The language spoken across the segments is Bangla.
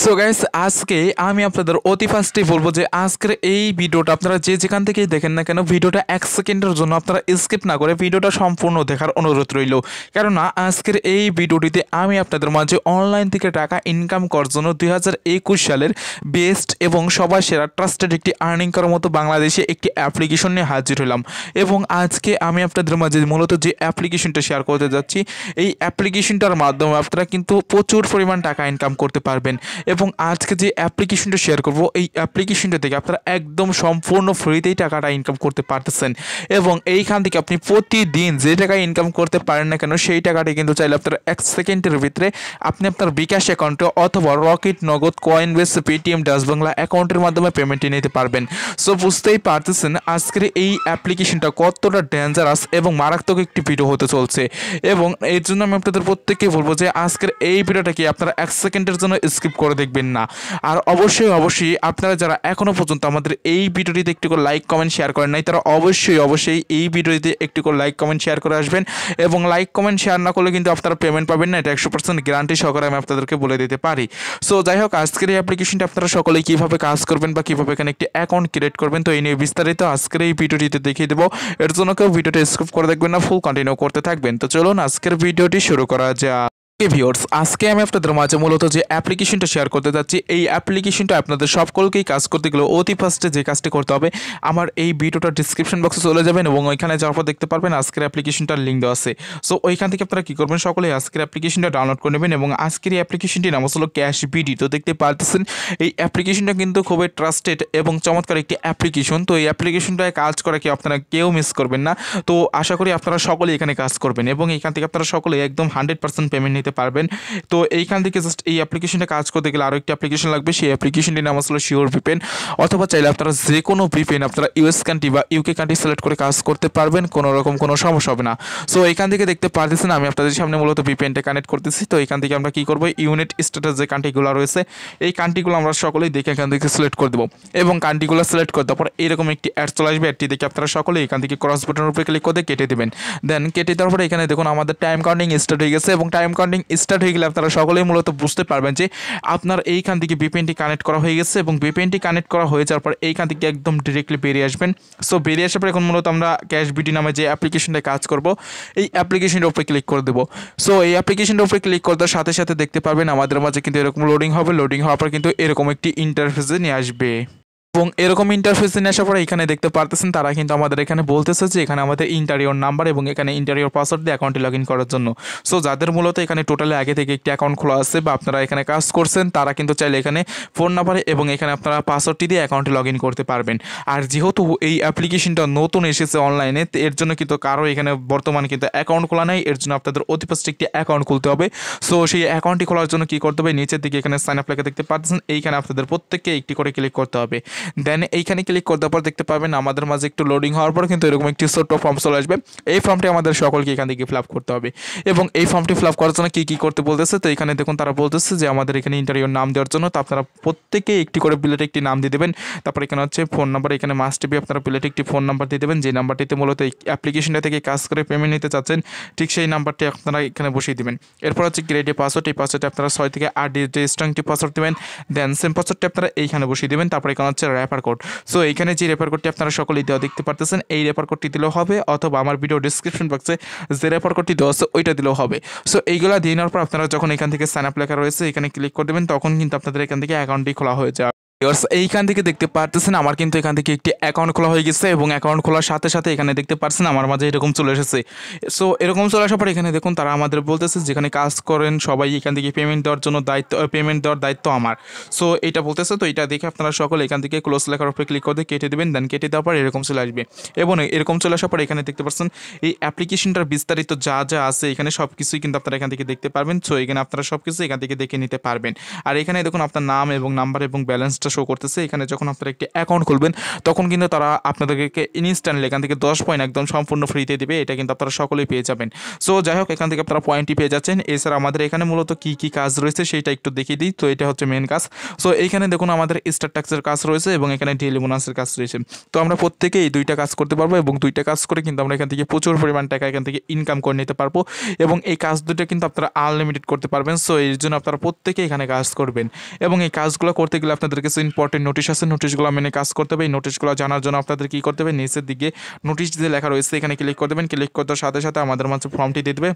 সো গাইস আজকে আমি আপনাদের অতি ফার্স্টে বলবো যে আজকের এই ভিডিওটা আপনারা যে যেখান থেকেই দেখেন না কেন ভিডিওটা এক সেকেন্ডের জন্য আপনারা স্কিপ না করে ভিডিওটা সম্পূর্ণ দেখার অনুরোধ রইল কেননা আজকের এই ভিডিওটিতে আমি আপনাদের মাঝে অনলাইন থেকে টাকা ইনকাম করার জন্য দুই সালের বেস্ট এবং সবার সেরা ট্রাস্টেড একটি আর্নিং করার মতো বাংলাদেশে একটি অ্যাপ্লিকেশন নিয়ে হাজির হলাম এবং আজকে আমি আপনাদের মাঝে মূলত যে অ্যাপ্লিকেশনটা শেয়ার করতে যাচ্ছি এই অ্যাপ্লিকেশনটার মাধ্যমে আপনারা কিন্তু প্রচুর পরিমাণ টাকা ইনকাম করতে পারবেন এবং আজকে যে অ্যাপ্লিকেশনটা শেয়ার করব এই অ্যাপ্লিকেশনটা থেকে আপনারা একদম সম্পূর্ণ ফ্রিতেই টাকাটা ইনকাম করতে পারতেছেন এবং এইখান থেকে আপনি প্রতিদিন যে টাকা ইনকাম করতে পারেন না কেন সেই টাকাটি কিন্তু চাইলে আপনার এক সেকেন্ডের ভিতরে আপনি আপনার বিকাশ অ্যাকাউন্টে অথবা রকেট নগদ কয়েন বেস পেটিএম বাংলা অ্যাকাউন্টের মাধ্যমে পেমেন্টটি নিতে পারবেন সো বুঝতেই পারতেছেন আজকের এই অ্যাপ্লিকেশনটা কতটা ডেঞ্জারাস এবং মারাত্মক একটি ভিডিও হতে চলছে এবং এর জন্য আমি আপনাদের প্রত্যেককে বলবো যে আজকের এই ভিডিওটাকে আপনারা এক সেকেন্ডের জন্য স্কিপ করে করে দেখবেন না আর অবশ্যই অবশ্যই আপনারা যারা এখনও পর্যন্ত আমাদের এই ভিডিওটিতে একটি করে লাইক কমেন্ট শেয়ার করেন নাই তারা অবশ্যই অবশ্যই এই ভিডিওটিতে একটি করে লাইক কমেন্ট শেয়ার করে আসবেন এবং লাইক কমেন্ট শেয়ার না করলে কিন্তু আপনারা পেমেন্ট পাবেন না এটা একশো পার্সেন্ট গ্যারান্টি সহকারে আমি আপনাদেরকে বলে দিতে পারি সো যাই হোক আজকের এই অ্যাপ্লিকেশনটা আপনারা সকলে কীভাবে কাজ করবেন বা কীভাবে এখানে একটি অ্যাকাউন্ট ক্রিয়েট করবেন তো এই নিয়ে বিস্তারিত আজকের এই ভিডিওটিতে দেখিয়ে দেবো এর জন্য কেউ ভিডিওটা স্কিপ করে দেখবেন না ফুল কন্টিনিউ করতে থাকবেন তো চলুন আজকের ভিডিওটি শুরু করা যাক ভিউর্স আজকে আমি আপনাদের মাঝে মূলত যে অ্যাপ্লিকেশনটা শেয়ার করতে যাচ্ছি এই অ্যাপ্লিকেশনটা আপনাদের সকলকেই কাজ করতে গেলে অতি ফার্স্টে যে কাজটি করতে হবে আমার এই ভিডিওটা ডিসক্রিপশন বক্সে চলে যাবেন এবং ওইখানে যাওয়ার পর দেখতে পারবেন আজকের অ্যাপ্লিকেশনটার লিঙ্ক দেওয়া আছে সো ওইখান থেকে আপনারা কী করবেন সকলেই আজকের অ্যাপ্লিকেশনটা ডাউনলোড করে নেবেন এবং আজকের এই অ্যাপ্লিকেশনটির নাম হলো ক্যাশ বিডি তো দেখতে পারতেছেন এই অ্যাপ্লিকেশনটা কিন্তু খুবই ট্রাস্টেড এবং চমৎকার একটি অ্যাপ্লিকেশন তো এই অ্যাপ্লিকেশনটায় কাজ করা কি আপনারা কেউ মিস করবেন না তো আশা করি আপনারা সকলেই এখানে কাজ করবেন এবং এখান থেকে আপনারা সকলেই একদম হান্ড্রেড পার্সেন্ট পেমেন্ট নিতে পারবেন তো এইখান থেকে জাস্ট এই অ্যাপ্লিকেশনটা কাজ করতে গেলে আরও একটি অ্যাপ্লিকেশন লাগবে সেই অ্যাপ্লিকেশনটির নাম আসলে শিওর ভিপেন অথবা চাইলে আপনারা যে কোনো ভিপেন আপনারা ইউএস কান্ট্রি বা ইউকে কান্ট্রি সিলেক্ট করে কাজ করতে পারবেন কোনো রকম কোনো সমস্যা হবে না সো এখান থেকে দেখতে পারতেছেন আমি আপনাদের সামনে মূলত ভিপেনটা কানেক্ট করতেছি তো এখান থেকে আমরা কী করবো ইউনিট স্ট্যাটাস যে কান্ট্রিগুলো রয়েছে এই কান্ট্রিগুলো আমরা সকলেই দেখে এখান থেকে সিলেক্ট করে দেবো এবং কান্ট্রিগুলো সিলেক্ট করে দেওয়ার পর এরকম একটি অ্যাড চলে আসবে অ্যাডটি দেখে আপনারা সকলে এখান থেকে ক্রস বাটনের উপরে ক্লিক করে কেটে দেবেন দেন কেটে দেওয়ার পরে এখানে দেখুন আমাদের টাইম কাউন্টিং স্টার্ট হয়ে গেছে এবং টাইম কাউন্টিং করেন্টিং স্টার্ট হয়ে গেলে আপনারা সকলেই মূলত বুঝতে পারবেন যে আপনার এইখান থেকে বিপিএনটি কানেক্ট করা হয়ে গেছে এবং বিপিএনটি কানেক্ট করা হয়ে যাওয়ার পর এইখান থেকে একদম ডিরেক্টলি বেরিয়ে আসবেন সো বেরিয়ে আসার পর এখন মূলত আমরা ক্যাশ বিডি নামে যে অ্যাপ্লিকেশনটা কাজ করব এই অ্যাপ্লিকেশনের উপরে ক্লিক করে দেবো সো এই অ্যাপ্লিকেশনের উপরে ক্লিক করার সাথে সাথে দেখতে পাবেন আমাদের মাঝে কিন্তু এরকম লোডিং হবে লোডিং হওয়ার পর কিন্তু এরকম একটি ইন্টারফেসে নিয়ে আসবে এবং এরকম ইন্টারফেস নিয়ে আসার পরে এখানে দেখতে পারতেছেন তারা কিন্তু আমাদের এখানে বলতেছে যে এখানে আমাদের ইন্টারিয়র নাম্বার এবং এখানে ইন্টারিয়র পাসওয়ার্ড দিয়ে অ্যাকাউন্টে লগ করার জন্য সো যাদের মূলত এখানে টোটালি আগে থেকে একটি অ্যাকাউন্ট খোলা আছে বা আপনারা এখানে কাজ করছেন তারা কিন্তু চাইলে এখানে ফোন নাম্বার এবং এখানে আপনারা পাসওয়ার্ডটি দিয়ে অ্যাকাউন্টে লগ করতে পারবেন আর যেহেতু এই অ্যাপ্লিকেশনটা নতুন এসেছে অনলাইনে এর জন্য কিন্তু কারো এখানে বর্তমান কিন্তু অ্যাকাউন্ট খোলা নেই এর জন্য আপনাদের অতিপাস্ট একটি অ্যাকাউন্ট খুলতে হবে সো সেই অ্যাকাউন্টটি খোলার জন্য কী করতে হবে নিচের দিকে এখানে সাইন আপ লেখা দেখতে পাচ্ছেন এইখানে আপনাদের প্রত্যেককে একটি করে ক্লিক করতে হবে দেন এইখানে ক্লিক করতে পর দেখতে পাবেন আমাদের মাঝে একটু লোডিং হওয়ার পর কিন্তু এরকম একটি ছোট্ট ফর্ম চলে আসবে এই ফর্মটি আমাদের সকলকে এখান থেকে ফিল করতে হবে এবং এই ফর্মটি ফিল করার জন্য কী কী করতে বলতেছে তো এখানে দেখুন তারা বলতেছে যে আমাদের এখানে ইন্টারভিউর নাম দেওয়ার জন্য তো আপনারা প্রত্যেকে একটি করে বিলেটে একটি নাম দিয়ে দেবেন তারপর এখানে হচ্ছে ফোন নাম্বার এখানে মাস্ট বি আপনারা বিলেটে একটি ফোন নাম্বার দিয়ে দেবেন যে নাম্বারটিতে মূলত এই অ্যাপ্লিকেশনটা থেকে কাজ করে পেমেন্ট নিতে চাচ্ছেন ঠিক সেই নাম্বারটি আপনারা এখানে বসিয়ে দেবেন এরপর হচ্ছে গ্রেডে পাসওয়ার্ড এই পাসওয়ার্ডটি আপনারা ছয় থেকে আট ডিজিট স্ট্রং পাসওয়ার্ড দেবেন দেন সেম পাসওয়ার্ডটি আপনারা এইখানে বসিয়ে দেবেন তারপর এখানে হচ্ছে র্যাপার কোড সো এইখানে যে রেফার কোডটি আপনারা সকলেই দেওয়া দেখতে পারতেছেন এই র্যাপার কোডটি দিলেও হবে অথবা আমার ভিডিও ডিসক্রিপশন বক্সে যে র্যাপার কোডটি দেওয়া আছে ওইটা দিলেও হবে সো এইগুলো দিয়ে নেওয়ার পর আপনারা যখন এখান থেকে সাইন আপ লেখা রয়েছে এখানে ক্লিক করে দেবেন তখন কিন্তু আপনাদের এখান থেকে অ্যাকাউন্টটি খোলা হয়ে যাবে এইখান থেকে দেখতে পারতেছেন আমার কিন্তু এখান থেকে একটি অ্যাকাউন্ট খোলা হয়ে গেছে এবং অ্যাকাউন্ট খোলার সাথে সাথে এখানে দেখতে পারছেন আমার মাঝে এরকম চলে এসেছে সো এরকম চলে আসার পর এখানে দেখুন তারা আমাদের বলতেছে যেখানে কাজ করেন সবাই এখান থেকে পেমেন্ট দেওয়ার জন্য দায়িত্ব পেমেন্ট দেওয়ার দায়িত্ব আমার সো এটা বলতেছে তো এটা দেখে আপনারা সকল এখান থেকে ক্লোজ লেখার উপরে ক্লিক করে কেটে দেবেন দেন কেটে দেওয়ার পর এরকম চলে আসবে এবং এরকম চলে আসার পর এখানে দেখতে পাচ্ছেন এই অ্যাপ্লিকেশনটার বিস্তারিত যা যা আছে এখানে সব কিছুই কিন্তু আপনারা এখান থেকে দেখতে পারবেন সো এখানে আপনারা সব কিছু এখান থেকে দেখে নিতে পারবেন আর এখানে দেখুন আপনার নাম এবং নাম্বার এবং ব্যালেন্সটা শো করতেছে এখানে যখন আপনারা একটি অ্যাকাউন্ট খুলবেন তখন কিন্তু তারা আপনাদেরকে ইনস্ট্যান্টলি এখান থেকে দশ পয়েন্ট একদম সম্পূর্ণ ফ্রিতে দেবে এটা কিন্তু আপনারা সকলেই পেয়ে যাবেন সো যাই হোক এখান থেকে আপনারা পয়েন্টটি পেয়ে যাচ্ছেন এছাড়া আমাদের এখানে মূলত কি কি কাজ রয়েছে সেটা একটু দেখিয়ে দিই তো এটা হচ্ছে মেন কাজ সো এখানে দেখুন আমাদের স্টার ট্যাক্সের কাজ রয়েছে এবং এখানে ডেলি বোনাসের কাজ রয়েছে তো আমরা প্রত্যেকে এই দুইটা কাজ করতে পারবো এবং দুইটা কাজ করে কিন্তু আমরা এখান থেকে প্রচুর পরিমাণ টাকা এখান থেকে ইনকাম করে নিতে পারবো এবং এই কাজ দুটো কিন্তু আপনারা আনলিমিটেড করতে পারবেন সো এর জন্য আপনারা প্রত্যেকে এখানে কাজ করবেন এবং এই কাজগুলো করতে গেলে আপনাদেরকে ইম্পর্টেন্ট নোটিশ আছে নোটিশগুলো মেনে কাজ করতে হবে এই নোটিশগুলো জানার জন্য আপনাদের কী করতে হবে নিচের দিকে নোটিশ দিয়ে লেখা রয়েছে এখানে ক্লিক করে দেবেন ক্লিক করতে সাথে সাথে আমাদের মাঝে ফর্মটি দিয়ে দেবে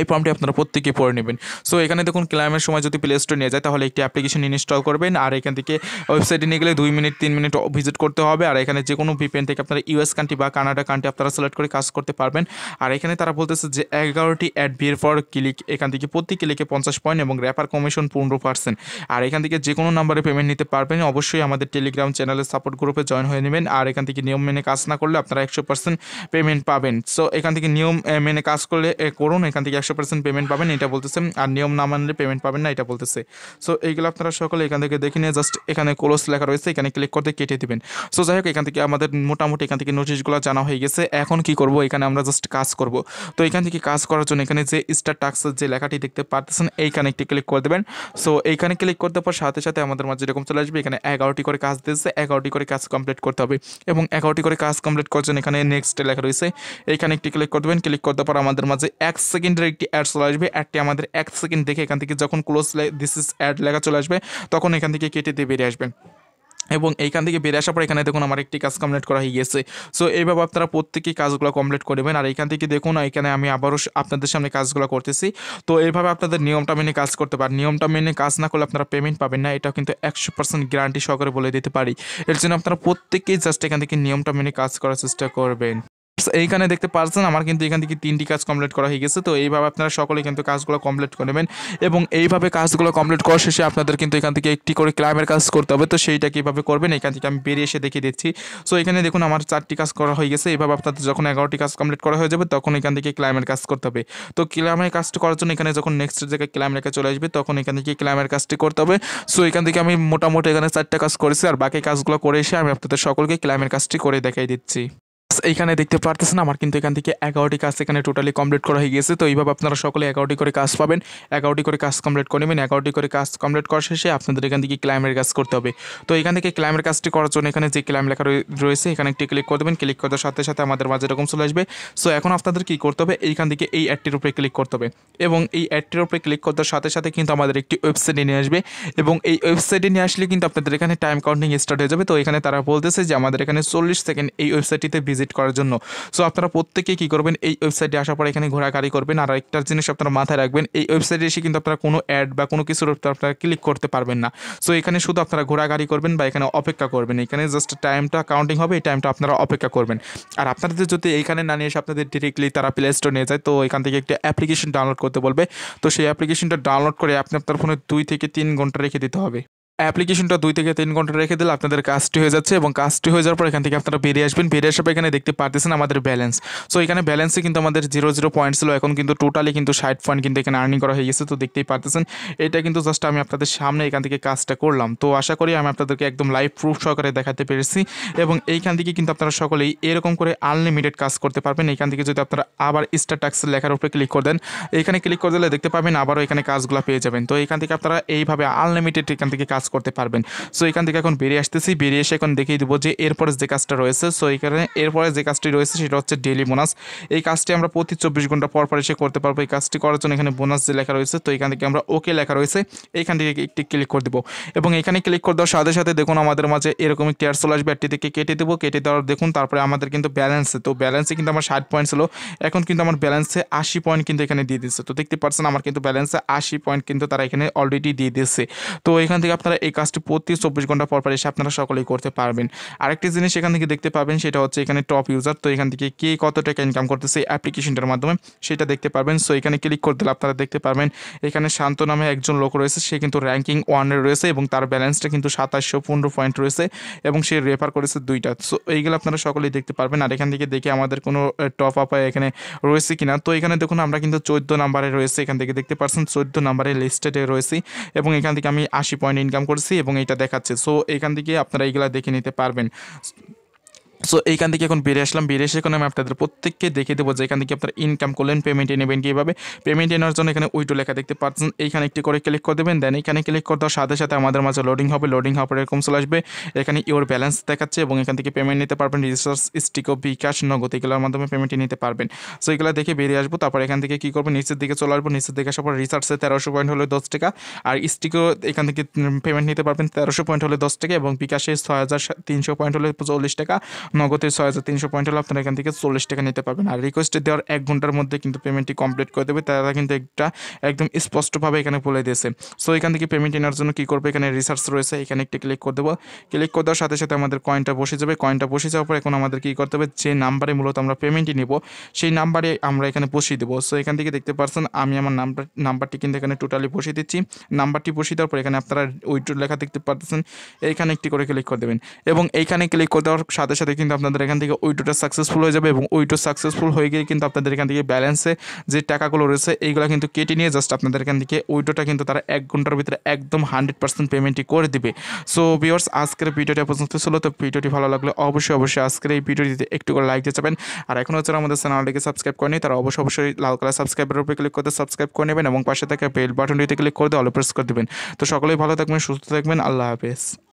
এই ফর্মটি আপনারা প্রত্যেকে পড়ে নেবেন সো এখানে দেখুন ক্লাইমের সময় যদি প্লে স্টোর নিয়ে যায় তাহলে একটি অ্যাপ্লিকেশন ইনস্টল করবেন আর এখান থেকে ওয়েবসাইটে নিয়ে গেলে দুই মিনিট তিন মিনিট ভিজিট করতে হবে আর এখানে যে কোনো ভিপিএন থেকে আপনারা ইউএস কান্ট্রি বা কানাডা কান্ট্রি আপনারা সিলেক্ট করে কাজ করতে পারবেন আর এখানে তারা বলতেছে যে এগারোটি অ্যাড বিয়ের ফর ক্লিক এখান থেকে প্রতি ক্লিকে পঞ্চাশ পয়েন্ট এবং র্যাপার কমিশন পনেরো পার্সেন্ট আর এখান থেকে যে কোনো নাম্বারে পেমেন্ট নিতে পারবেন অবশ্যই আমাদের টেলিগ্রাম চ্যানেলের সাপোর্ট গ্রুপে জয়েন হয়ে নেবেন আর এখান থেকে নিয়ম মেনে কাজ না করলে আপনারা একশো পার্সেন্ট পেমেন্ট পাবেন সো এখান থেকে নিয়ম মেনে কাজ করলে করুন এখান থেকে একশো পার্সেন্ট পেমেন্ট পাবেন এটা বলতেছে আর নিয়ম না মানলে পেমেন্ট পাবেন না এটা বলতেছে সো এইগুলো আপনারা সকলে এখান থেকে দেখে নিয়ে জাস্ট এখানে ক্লোজ লেখা রয়েছে এখানে ক্লিক করতে কেটে দিবেন সো যাই হোক এখান থেকে আমাদের মোটামুটি এখান থেকে নোটিশগুলো জানা হয়ে গেছে এখন কি করব এখানে আমরা জাস্ট কাজ করব তো এখান থেকে কাজ করার জন্য এখানে যে স্টার টাক্সের যে লেখাটি দেখতে পারতেছেন এইখানে একটি ক্লিক করে দেবেন সো এইখানে ক্লিক করতে পর সাথে সাথে আমাদের মাঝে এরকম চলে আসবে এখানে এগারোটি করে কাজ দিয়েছে এগারোটি করে কাজ কমপ্লিট করতে হবে এবং এগারোটি করে কাজ কমপ্লিট করার জন্য এখানে নেক্সট লেখা রয়েছে এখানে একটি ক্লিক করে দেবেন ক্লিক করতে পর আমাদের মাঝে এক সেকেন্ডের একটি অ্যাড চলে আসবে অ্যাডটি আমাদের এক সেকেন্ড দেখে এখান থেকে যখন ক্লোজ দিস ইস অ্যাড লেখা চলে আসবে তখন এখান থেকে কেটে দিয়ে বেরিয়ে আসবেন এবং এইখান থেকে বেরিয়ে আসার পর এখানে দেখুন আমার একটি কাজ কমপ্লিট করা হয়ে গেছে সো এইভাবে আপনারা প্রত্যেকেই কাজগুলো কমপ্লিট করবেন আর এখান থেকে দেখুন এখানে আমি আবারও আপনাদের সামনে কাজগুলো করতেছি তো এইভাবে আপনাদের নিয়মটা মেনে কাজ করতে পারেন নিয়মটা মেনে কাজ না করলে আপনারা পেমেন্ট পাবেন না এটাও কিন্তু একশো পার্সেন্ট গ্যারান্টি সহকারে বলে দিতে পারি এর জন্য আপনারা প্রত্যেকেই জাস্ট এখান থেকে নিয়মটা মেনে কাজ করার চেষ্টা করবেন এইখানে দেখতে পাচ্ছেন আমার কিন্তু এখান থেকে তিনটি কাজ কমপ্লিট করা হয়ে গেছে তো এইভাবে আপনারা সকলে কিন্তু কাজগুলো কমপ্লিট করে নেবেন এবং এইভাবে কাজগুলো কমপ্লিট করার শেষে আপনাদের কিন্তু এখান থেকে একটি করে ক্লাইমের কাজ করতে হবে তো সেইটা কীভাবে করবেন এখান থেকে আমি বেরিয়ে এসে দেখিয়ে দিচ্ছি সো এখানে দেখুন আমার চারটি কাজ করা হয়ে গেছে এইভাবে আপনাদের যখন এগারোটি কাজ কমপ্লিট করা হয়ে যাবে তখন এখান থেকে ক্লাইমের কাজ করতে হবে তো ক্লাইমের কাজটি করার জন্য এখানে যখন নেক্সট জায়গায় ক্লাইম রেখে চলে আসবে তখন এখান থেকে ক্লাইমের কাজটি করতে হবে সো এখান থেকে আমি মোটামুটি এখানে চারটা কাজ করেছি আর বাকি কাজগুলো করে এসে আমি আপনাদের সকলকে ক্লাইমের কাজটি করে দেখাই দিচ্ছি এইখানে দেখতে পারতেছেন আমার কিন্তু এখান থেকে এগারোটি কাজ এখানে টোটালি কমপ্লিট করা হয়ে গেছে তো এইভাবে আপনারা সকলে এগারোটি করে কাজ পাবেন এগারোটি করে কাজ কমপ্লিট করে নেবেন এগারোটি করে কাজ কমপ্লিট করা শেষে আপনাদের এখান থেকে ক্লাইমের কাজ করতে হবে তো এখান থেকে ক্লাইমের কাজটি করার জন্য এখানে যে ক্লাইম লেখা রয়েছে এখানে একটি ক্লিক করে দেবেন ক্লিক করার সাথে সাথে আমাদের মাঝে এরকম চলে আসবে সো এখন আপনাদের কী করতে হবে এইখান থেকে এই অ্যাডটির উপরে ক্লিক করতে হবে এবং এই অ্যাডটির উপরে ক্লিক করার সাথে সাথে কিন্তু আমাদের একটি ওয়েবসাইটে নিয়ে আসবে এবং এই ওয়েবসাইটে নিয়ে আসলে কিন্তু আপনাদের এখানে টাইম কাউন্টিং স্টার্ট হয়ে যাবে তো এখানে তারা বলতেছে যে আমাদের এখানে চল্লিশ সেকেন্ড এই ওয়েবসাইটটিতে ভিজিট করার জন্য সো আপনারা প্রত্যেকেই কী করবেন এই ওয়েবসাইটে আসার পর এখানে ঘোরাঘুরি করবেন আর একটা জিনিস আপনারা মাথায় রাখবেন এই ওয়েবসাইটে এসে কিন্তু আপনারা কোনো অ্যাড বা কোনো কিছুর আপনারা ক্লিক করতে পারবেন না সো এখানে শুধু আপনারা ঘোরাঘুরি করবেন বা এখানে অপেক্ষা করবেন এখানে জাস্ট টাইমটা কাউন্টিং হবে এই টাইমটা আপনারা অপেক্ষা করবেন আর আপনাদের যদি এইখানে না নিয়ে এসে আপনাদের ডিরেক্টলি তারা প্লে স্টোর নিয়ে যায় তো এখান থেকে একটা অ্যাপ্লিকেশন ডাউনলোড করতে বলবে তো সেই অ্যাপ্লিকেশনটা ডাউনলোড করে আপনি আপনার ফোনে দুই থেকে তিন ঘন্টা রেখে দিতে হবে অ্যাপ্লিকেশনটা দুই থেকে তিন ঘন্টা রেখে দিলে আপনাদের কাজটি হয়ে যাচ্ছে এবং কাজটি হয়ে যাওয়ার পর এখান থেকে আপনারা বেরিয়ে আসবেন বেরিয়ে আসার পর এখানে দেখতে পারতেছেন আমাদের ব্যালেন্স সো এখানে ব্যালেন্সে কিন্তু আমাদের জিরো জিরো পয়েন্ট ছিল এখন কিন্তু টোটালি কিন্তু ষাট পয়েন্ট কিন্তু এখানে আর্নিং করা হয়ে গেছে তো দেখতেই পারতেছেন এটা কিন্তু জাস্ট আমি আপনাদের সামনে এখান থেকে কাজটা করলাম তো আশা করি আমি আপনাদেরকে একদম লাইভ প্রুফ সহকারে দেখাতে পেরেছি এবং এইখান থেকে কিন্তু আপনারা সকলেই এরকম করে আনলিমিটেড কাজ করতে পারবেন এখান থেকে যদি আপনারা আবার স্টার টাক্স লেখার উপরে ক্লিক করে দেন এখানে ক্লিক করে দিলে দেখতে পাবেন আবারও এখানে কাজগুলো পেয়ে যাবেন তো এখান থেকে আপনারা এইভাবে আনলিমিটেড এখান থেকে কাজ করতে পারবেন সো এখান থেকে এখন বেরিয়ে আসতেছি বেরিয়ে এসে এখন দেখিয়ে দেবো যে এরপরে যে কাজটা রয়েছে সো এখানে এরপরে যে কাজটি রয়েছে সেটা হচ্ছে ডেলি বোনাস এই কাজটি আমরা প্রতি চব্বিশ ঘন্টা পর পর এসে করতে পারবো এই কাজটি করার জন্য এখানে বোনাস যে লেখা রয়েছে তো এখান থেকে আমরা ওকে লেখা রয়েছে এখান থেকে একটি ক্লিক করে দেবো এবং এখানে ক্লিক করে দেওয়ার সাথে সাথে দেখুন আমাদের মাঝে এরকম একটি আর আসবে একটি থেকে কেটে দেবো কেটে দেওয়ার দেখুন তারপরে আমাদের কিন্তু ব্যালেন্সে তো ব্যালেন্সে কিন্তু আমার ষাট পয়েন্ট ছিল এখন কিন্তু আমার ব্যালেন্সে আশি পয়েন্ট কিন্তু এখানে দিয়ে দিচ্ছে তো দেখতে পারছেন আমার কিন্তু ব্যালেন্সে আশি পয়েন্ট কিন্তু তারা এখানে অলরেডি দিয়ে দিচ্ছে তো এখান থেকে আপনারা এই কাজটি প্রতি চব্বিশ ঘন্টা পর পর এসে আপনারা সকলেই করতে পারবেন আরেকটি জিনিস এখান থেকে দেখতে পাবেন সেটা হচ্ছে এখানে টপ ইউজার তো এখান থেকে কে কত টাকা ইনকাম করতেছে অ্যাপ্লিকেশনটার মাধ্যমে সেটা দেখতে পারবেন সো এখানে ক্লিক করে দিলে আপনারা দেখতে পারবেন এখানে শান্ত নামে একজন লোক রয়েছে সে কিন্তু র্যাঙ্কিং ওয়ানে রয়েছে এবং তার ব্যালেন্সটা কিন্তু সাতাশশো পনেরো পয়েন্ট রয়েছে এবং সে রেফার করেছে দুইটা সো এইগুলো আপনারা সকলেই দেখতে পারবেন আর এখান থেকে দেখে আমাদের কোনো টপ আপ এখানে রয়েছে কিনা তো এখানে দেখুন আমরা কিন্তু চোদ্দ নাম্বারে রয়েছে এখান থেকে দেখতে পারছেন চোদ্দ নাম্বারে লিস্টেডে রয়েছি এবং এখান থেকে আমি আশি পয়েন্ট ইনকাম করছি এবং এটা দেখাচ্ছে সো এখান থেকে আপনারা এগুলা দেখে নিতে পারবেন সো এইখান থেকে এখন বেরিয়ে আসলাম বেরিয়ে এসে এখন আমি আপনাদের প্রত্যেককে দেখে দেবো যে এখান থেকে আপনার ইনকাম করলেন পেমেন্টে নেবেন কীভাবে পেমেন্ট এনার জন্য এখানে উইটো লেখা দেখতে পাচ্ছেন এইখানে একটি করে ক্লিক করে দেবেন দেন এখানে ক্লিক করে দেওয়ার সাথে সাথে আমাদের মাঝে লোডিং হবে লোডিং হওয়ার পরে এরকম চলে আসবে এখানে ইওর ব্যালেন্স দেখাচ্ছে এবং এখান থেকে পেমেন্ট নিতে পারবেন রিসার্চ অফ বিকাশ নগদ এগুলোর মাধ্যমে পেমেন্টে নিতে পারবেন সো এগুলো দেখে বেরিয়ে আসবো তারপর এখান থেকে কী করবো নিচের দিকে চলে আসবো নিচের দিকে আসার পর রিসার্চে তেরোশো পয়েন্ট হলে দশ টাকা আর স্টিকও এখান থেকে পেমেন্ট নিতে পারবেন তেরোশো পয়েন্ট হলে দশ টাকা এবং বিকাশে ছয় হাজার তিনশো পয়েন্ট হলে চল্লিশ টাকা নগদে ছয় হাজার তিনশো পয়েন্ট হলে আপনারা এখান থেকে চল্লিশ টাকা নিতে পারবেন আর রিকোয়েস্টে দেওয়ার এক ঘন্টার মধ্যে কিন্তু পেমেন্টটি কমপ্লিট করে দেবে তারা কিন্তু একটা একদম স্পষ্টভাবে এখানে বলে দিয়েছে সো এখান থেকে পেমেন্ট নেওয়ার জন্য কী করবে এখানে রিসার্চ রয়েছে এখানে একটি ক্লিক করে দেবো ক্লিক করে দেওয়ার সাথে সাথে আমাদের কয়েনটা বসে যাবে কয়েনটা বসে যাওয়ার পর এখন আমাদের কী করতে হবে যে নাম্বারে মূলত আমরা পেমেন্টই নেব সেই নাম্বারে আমরা এখানে বসিয়ে দেবো সো এখান থেকে দেখতে পারছেন আমি আমার নাম্বার নাম্বারটি কিন্তু এখানে টোটালি বসিয়ে দিচ্ছি নাম্বারটি বসিয়ে দেওয়ার পর এখানে আপনারা উইড্রো লেখা দেখতে পারতেছেন এইখানে একটি করে ক্লিক করে দেবেন এবং এইখানে ক্লিক করে দেওয়ার সাথে সাথে কিন্তু আপনাদের এখান থেকে উইডোটা সাকসেসফুল হয়ে যাবে এবং উইডো সাকসেসফুল হয়ে গিয়ে কিন্তু আপনাদের এখান থেকে ব্যালেন্সে যে টাকাগুলো রয়েছে এইগুলো কিন্তু কেটে নিয়ে জাস্ট আপনাদের এখান থেকে উইডোটা কিন্তু তারা এক ঘন্টার ভিতরে একদম হান্ড্রেড পার্সেন্ট পেমেন্টই করে দিবে সো ভিওর্স আজকের ভিডিওটি পর্যন্ত ছিল তো ভিডিওটি ভালো লাগলে অবশ্যই অবশ্যই আজকের এই ভিডিওটিতে একটু করে লাইক দিয়ে যাবেন আর এখন হচ্ছে আমাদের চ্যানেলটিকে সাবস্ক্রাইব করেনি তারা অবশ্যই অবশ্যই লাল কালার সাবস্ক্রাইবের উপরে ক্লিক করতে সাবস্ক্রাইব করে নেবেন এবং পাশে থাকা বেল বাটনটিতে ক্লিক করে দিয়ে অল প্রেস করে দেবেন তো সকলেই ভালো থাকবেন সুস্থ থাকবেন আল্লাহ হাফেজ